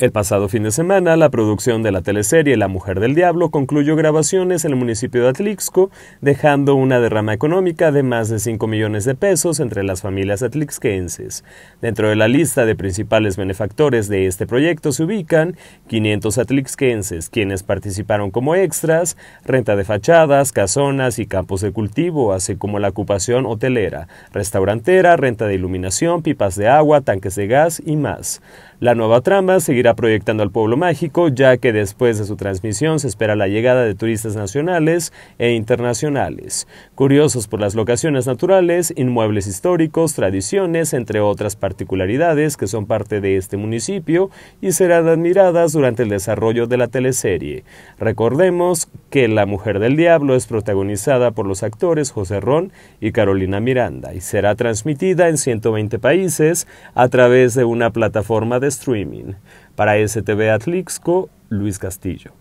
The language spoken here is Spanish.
El pasado fin de semana, la producción de la teleserie La Mujer del Diablo concluyó grabaciones en el municipio de Atlixco, dejando una derrama económica de más de 5 millones de pesos entre las familias atlixquenses. Dentro de la lista de principales benefactores de este proyecto se ubican 500 atlixquenses, quienes participaron como extras, renta de fachadas, casonas y campos de cultivo, así como la ocupación hotelera, restaurantera, renta de iluminación, pipas de agua, tanques de gas y más. La nueva trama seguirá proyectando al pueblo mágico, ya que después de su transmisión se espera la llegada de turistas nacionales e internacionales, curiosos por las locaciones naturales, inmuebles históricos, tradiciones, entre otras particularidades que son parte de este municipio y serán admiradas durante el desarrollo de la teleserie. Recordemos que La Mujer del Diablo es protagonizada por los actores José Ron y Carolina Miranda y será transmitida en 120 países a través de una plataforma de streaming. Para STV Atlixco, Luis Castillo.